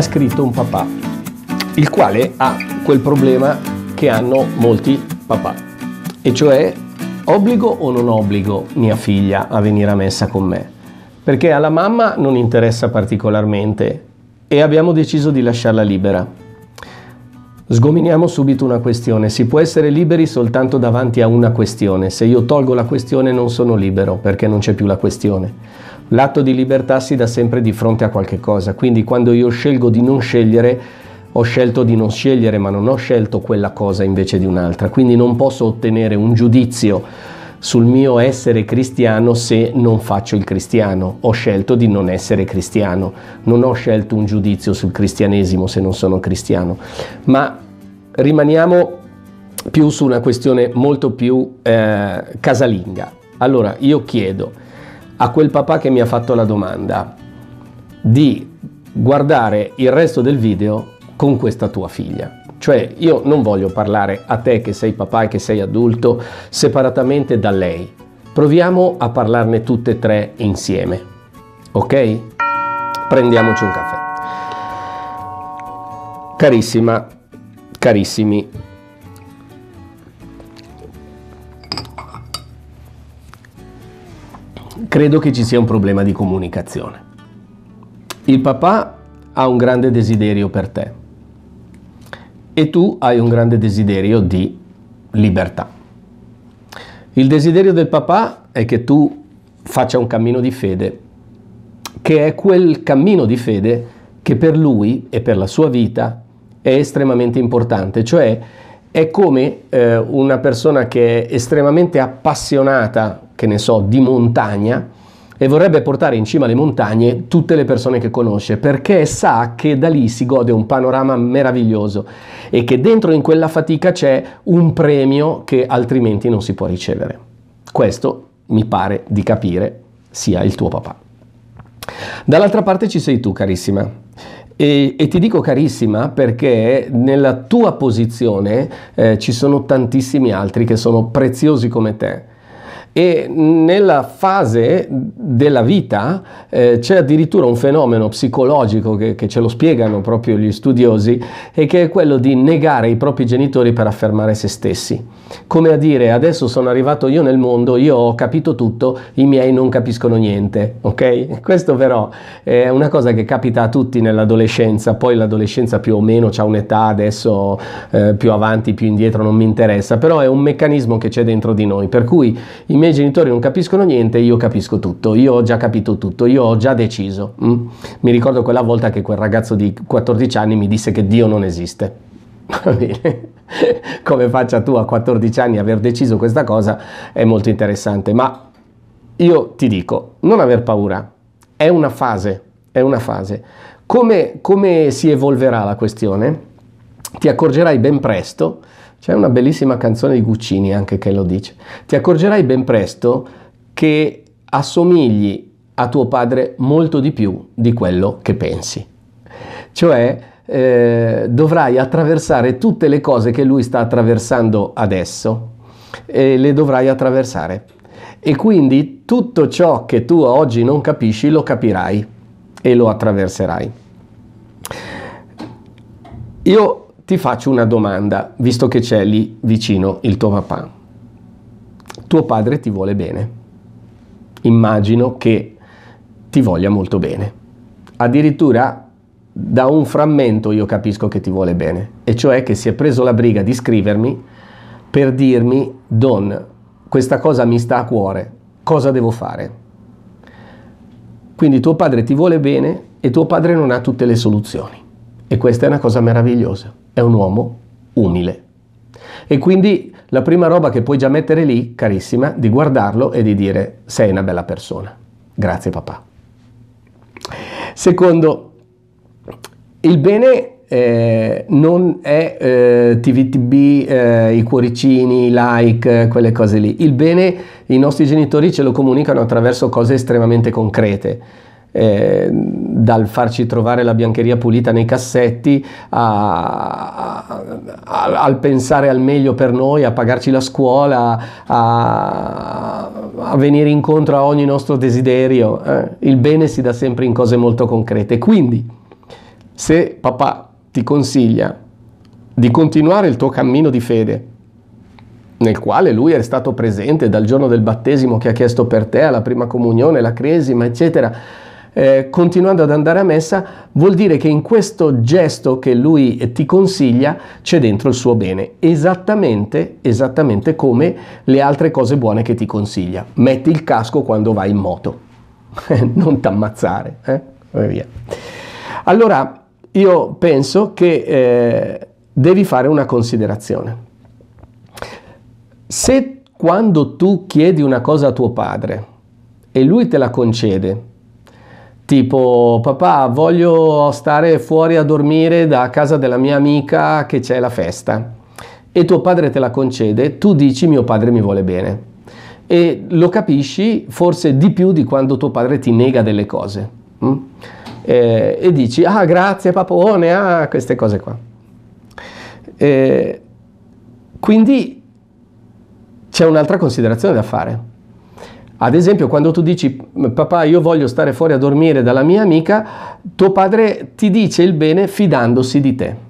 problema scritto un papà, il quale ha quel problema che hanno molti papà, e cioè obbligo o non obbligo mia figlia a venire a messa con me, perché alla mamma non interessa particolarmente e abbiamo deciso di lasciarla libera. Sgominiamo subito una questione, si può essere liberi soltanto davanti a una questione, se io tolgo la questione non sono libero perché non c'è più la questione. L'atto di libertà si dà sempre di fronte a qualche cosa, quindi quando io scelgo di non scegliere, ho scelto di non scegliere, ma non ho scelto quella cosa invece di un'altra, quindi non posso ottenere un giudizio sul mio essere cristiano se non faccio il cristiano, ho scelto di non essere cristiano, non ho scelto un giudizio sul cristianesimo se non sono cristiano, ma rimaniamo più su una questione molto più eh, casalinga. Allora, io chiedo, a quel papà che mi ha fatto la domanda di guardare il resto del video con questa tua figlia. Cioè io non voglio parlare a te che sei papà e che sei adulto separatamente da lei. Proviamo a parlarne tutte e tre insieme. Ok? Prendiamoci un caffè. Carissima, carissimi, credo che ci sia un problema di comunicazione. Il papà ha un grande desiderio per te e tu hai un grande desiderio di libertà. Il desiderio del papà è che tu faccia un cammino di fede, che è quel cammino di fede che per lui e per la sua vita è estremamente importante, cioè è come eh, una persona che è estremamente appassionata che ne so, di montagna e vorrebbe portare in cima alle montagne tutte le persone che conosce perché sa che da lì si gode un panorama meraviglioso e che dentro in quella fatica c'è un premio che altrimenti non si può ricevere. Questo mi pare di capire sia il tuo papà. Dall'altra parte ci sei tu, carissima. E, e ti dico carissima perché nella tua posizione eh, ci sono tantissimi altri che sono preziosi come te e nella fase della vita eh, c'è addirittura un fenomeno psicologico che, che, ce lo spiegano proprio gli studiosi e che è quello di negare i propri genitori per affermare se stessi come a dire adesso sono arrivato io nel mondo, io ho capito tutto, i miei non capiscono niente, ok? Questo però è una cosa che capita a tutti nell'adolescenza, poi l'adolescenza più o meno ha un'età adesso eh, più avanti, più indietro, non mi interessa, però è un meccanismo che c'è dentro di noi, per cui i miei genitori non capiscono niente, io capisco tutto, io ho già capito tutto, io ho già deciso. Mm? Mi ricordo quella volta che quel ragazzo di 14 anni mi disse che Dio non esiste. Va bene. come faccia tu a 14 anni aver deciso questa cosa è molto interessante, ma io ti dico, non aver paura, è una fase, è una fase. Come, come si evolverà la questione? Ti accorgerai ben presto, c'è una bellissima canzone di Guccini anche che lo dice, ti accorgerai ben presto che assomigli a tuo padre molto di più di quello che pensi. Cioè, eh, dovrai attraversare tutte le cose che lui sta attraversando adesso e le dovrai attraversare. E quindi tutto ciò che tu oggi non capisci lo capirai e lo attraverserai. Io ti faccio una domanda, visto che c'è lì vicino il tuo papà. Tuo padre ti vuole bene. Immagino che ti voglia molto bene. Addirittura da un frammento io capisco che ti vuole bene, e cioè che si è preso la briga di scrivermi per dirmi, Don, questa cosa mi sta a cuore, cosa devo fare? Quindi tuo padre ti vuole bene e tuo padre non ha tutte le soluzioni. E questa è una cosa meravigliosa, è un uomo umile. E quindi la prima roba che puoi già mettere lì, carissima, di guardarlo e di dire sei una bella persona. Grazie papà. Secondo, il bene eh, non è eh, TVTB, eh, i cuoricini, i like, quelle cose lì. Il bene i nostri genitori ce lo comunicano attraverso cose estremamente concrete. Eh, dal farci trovare la biancheria pulita nei cassetti a, a, a, al pensare al meglio per noi, a pagarci la scuola, a, venire incontro a ogni nostro desiderio. Eh. Il bene si dà sempre in cose molto concrete. Quindi, se papà ti consiglia di continuare il tuo cammino di fede, nel quale lui è stato presente dal giorno del battesimo che ha chiesto per te, alla prima comunione, la cresima, eccetera, eh, continuando ad andare a messa, vuol dire che in questo gesto che lui ti consiglia c'è dentro il suo bene, esattamente, esattamente come le altre cose buone che ti consiglia. Metti il casco quando vai in moto, non t'ammazzare, eh? Via. Allora, io penso che eh, devi fare una considerazione. Se quando tu chiedi una cosa a tuo padre e lui te la concede, tipo papà voglio stare fuori a dormire da casa della mia amica che c'è la festa e tuo padre te la concede, tu dici mio padre mi vuole bene e lo capisci forse di più di quando tuo padre ti nega delle cose. Mm? eh, e dici ah grazie papone, ah queste cose qua. Eh, quindi c'è un'altra considerazione da fare. Ad esempio, quando tu dici papà, io voglio stare fuori a dormire dalla mia amica, tuo padre ti dice il bene fidandosi di te.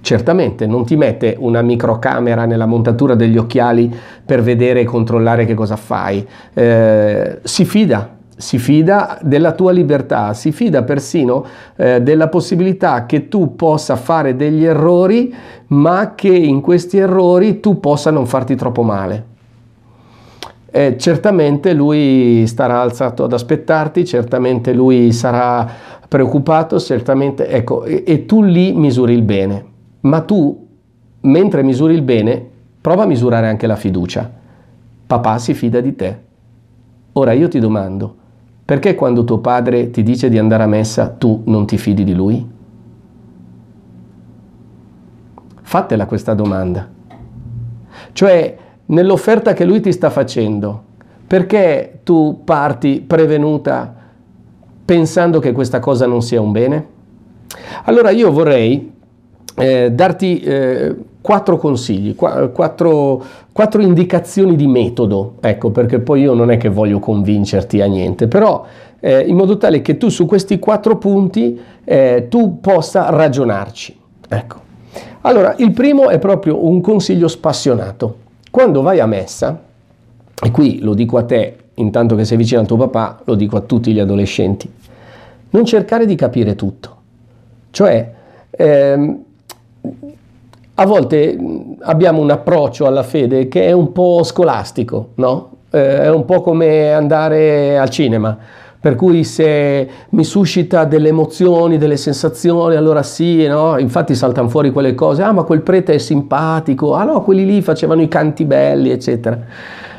Certamente non ti mette una microcamera nella montatura degli occhiali per vedere e controllare che cosa fai. Eh, si fida si fida della tua libertà, si fida persino eh, della possibilità che tu possa fare degli errori, ma che in questi errori tu possa non farti troppo male. Eh, certamente lui starà alzato ad aspettarti, certamente lui sarà preoccupato, certamente, ecco, e, e tu lì misuri il bene, ma tu, mentre misuri il bene, prova a misurare anche la fiducia. Papà si fida di te. Ora io ti domando, perché quando tuo padre ti dice di andare a messa tu non ti fidi di lui? Fatela questa domanda. Cioè, nell'offerta che lui ti sta facendo, perché tu parti prevenuta pensando che questa cosa non sia un bene? Allora io vorrei eh, darti eh, quattro consigli, eh, quattro, quattro, indicazioni di metodo, ecco perché poi io non è che voglio convincerti a niente, però eh, in modo tale che tu su questi quattro punti eh, tu possa ragionarci. Ecco. Allora, il primo è proprio un consiglio spassionato. Quando vai a messa, e qui lo dico a te, intanto che sei vicino a tuo papà, lo dico a tutti gli adolescenti, non cercare di capire tutto. Cioè, ehm, a volte abbiamo un approccio alla fede che è un po' scolastico, no? Eh, è un po' come andare al cinema. Per cui se mi suscita delle emozioni, delle sensazioni, allora sì, no? infatti saltano fuori quelle cose, ah ma quel prete è simpatico, ah no, quelli lì facevano i canti belli, eccetera.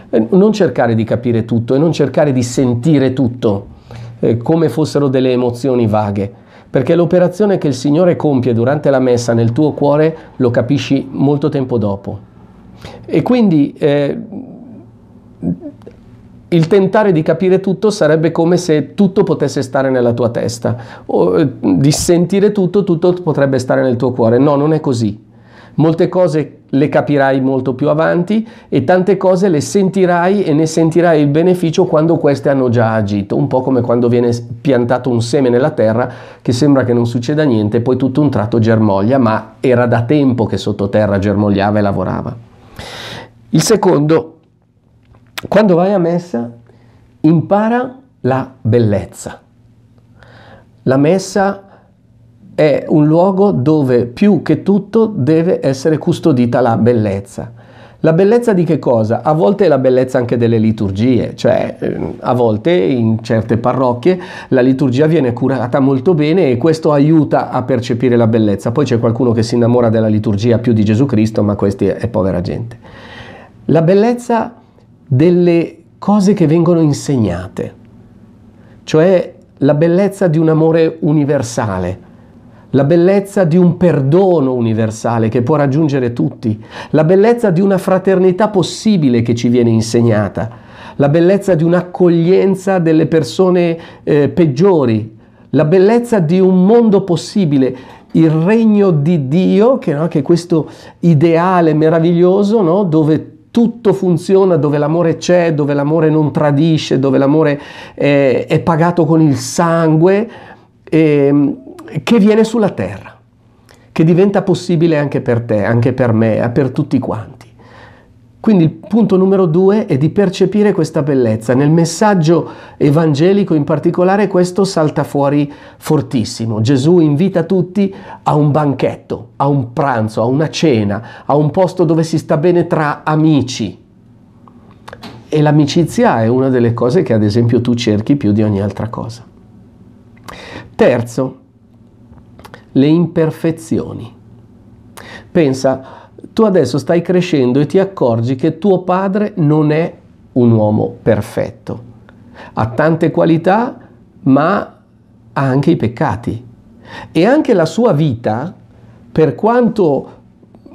Eh, non cercare di capire tutto e non cercare di sentire tutto eh, come fossero delle emozioni vaghe, perché l'operazione che il Signore compie durante la messa nel tuo cuore lo capisci molto tempo dopo. E quindi eh, il tentare di capire tutto sarebbe come se tutto potesse stare nella tua testa, o, eh, di sentire tutto, tutto potrebbe stare nel tuo cuore. No, non è così. Molte cose le capirai molto più avanti e tante cose le sentirai e ne sentirai il beneficio quando queste hanno già agito, un po' come quando viene piantato un seme nella terra che sembra che non succeda niente, e poi tutto un tratto germoglia, ma era da tempo che sottoterra germogliava e lavorava. Il secondo, quando vai a messa, impara la bellezza. La messa è un luogo dove più che tutto deve essere custodita la bellezza. La bellezza di che cosa? A volte è la bellezza anche delle liturgie, cioè ehm, a volte in certe parrocchie la liturgia viene curata molto bene e questo aiuta a percepire la bellezza. Poi c'è qualcuno che si innamora della liturgia più di Gesù Cristo, ma questa è povera gente. La bellezza delle cose che vengono insegnate, cioè la bellezza di un amore universale la bellezza di un perdono universale che può raggiungere tutti, la bellezza di una fraternità possibile che ci viene insegnata, la bellezza di un'accoglienza delle persone eh, peggiori, la bellezza di un mondo possibile, il regno di Dio, che, no, che è questo ideale meraviglioso no, dove tutto funziona, dove l'amore c'è, dove l'amore non tradisce, dove l'amore eh, è pagato con il sangue. E, ehm, che viene sulla terra, che diventa possibile anche per te, anche per me, eh, per tutti quanti. Quindi il punto numero due è di percepire questa bellezza. Nel messaggio evangelico in particolare questo salta fuori fortissimo. Gesù invita tutti a un banchetto, a un pranzo, a una cena, a un posto dove si sta bene tra amici. E l'amicizia è una delle cose che ad esempio tu cerchi più di ogni altra cosa. Terzo, le imperfezioni. Pensa, tu adesso stai crescendo e ti accorgi che tuo padre non è un uomo perfetto. Ha tante qualità, ma ha anche i peccati. E anche la sua vita, per quanto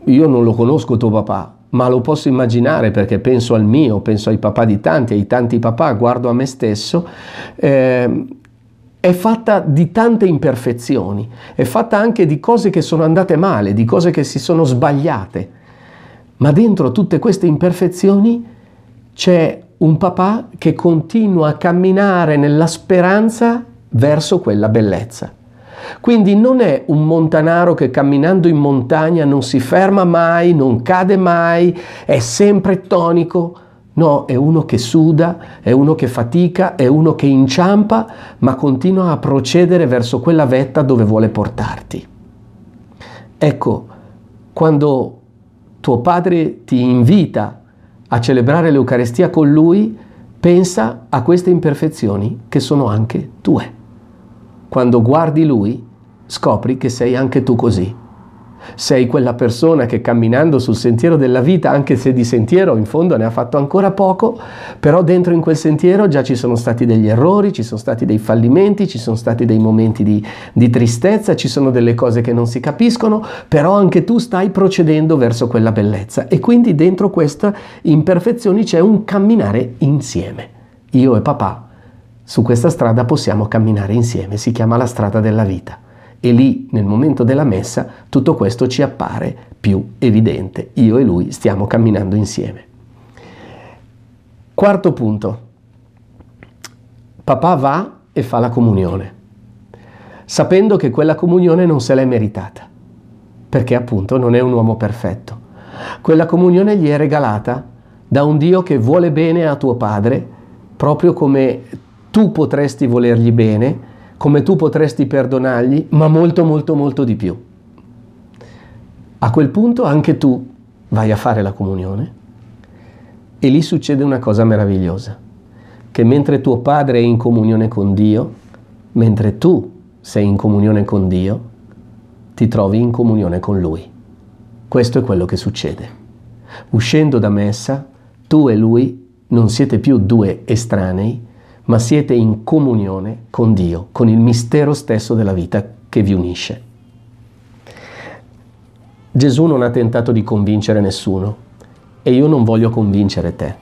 io non lo conosco tuo papà, ma lo posso immaginare perché penso al mio, penso ai papà di tanti, ai tanti papà, guardo a me stesso, eh, è fatta di tante imperfezioni, è fatta anche di cose che sono andate male, di cose che si sono sbagliate. Ma dentro tutte queste imperfezioni c'è un papà che continua a camminare nella speranza verso quella bellezza. Quindi non è un montanaro che camminando in montagna non si ferma mai, non cade mai, è sempre tonico, No, è uno che suda, è uno che fatica, è uno che inciampa, ma continua a procedere verso quella vetta dove vuole portarti. Ecco, quando tuo padre ti invita a celebrare l'Eucarestia con lui, pensa a queste imperfezioni che sono anche tue. Quando guardi lui, scopri che sei anche tu così sei quella persona che camminando sul sentiero della vita, anche se di sentiero in fondo ne ha fatto ancora poco, però dentro in quel sentiero già ci sono stati degli errori, ci sono stati dei fallimenti, ci sono stati dei momenti di, di tristezza, ci sono delle cose che non si capiscono, però anche tu stai procedendo verso quella bellezza e quindi dentro queste imperfezioni c'è un camminare insieme. Io e papà su questa strada possiamo camminare insieme, si chiama la strada della vita e lì nel momento della messa tutto questo ci appare più evidente. Io e lui stiamo camminando insieme. Quarto punto. Papà va e fa la comunione, sapendo che quella comunione non se l'è meritata, perché appunto non è un uomo perfetto. Quella comunione gli è regalata da un Dio che vuole bene a tuo padre, proprio come tu potresti volergli bene come tu potresti perdonargli, ma molto molto molto di più. A quel punto anche tu vai a fare la comunione e lì succede una cosa meravigliosa, che mentre tuo padre è in comunione con Dio, mentre tu sei in comunione con Dio, ti trovi in comunione con Lui. Questo è quello che succede. Uscendo da messa, tu e Lui non siete più due estranei, ma siete in comunione con Dio, con il mistero stesso della vita che vi unisce. Gesù non ha tentato di convincere nessuno e io non voglio convincere te,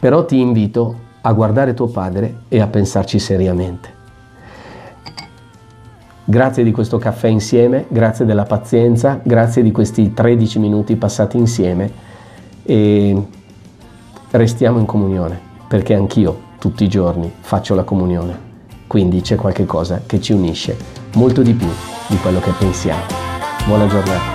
però ti invito a guardare tuo padre e a pensarci seriamente. Grazie di questo caffè insieme, grazie della pazienza, grazie di questi 13 minuti passati insieme e restiamo in comunione perché anch'io tutti i giorni faccio la comunione. Quindi c'è qualche cosa che ci unisce molto di più di quello che pensiamo. Buona giornata.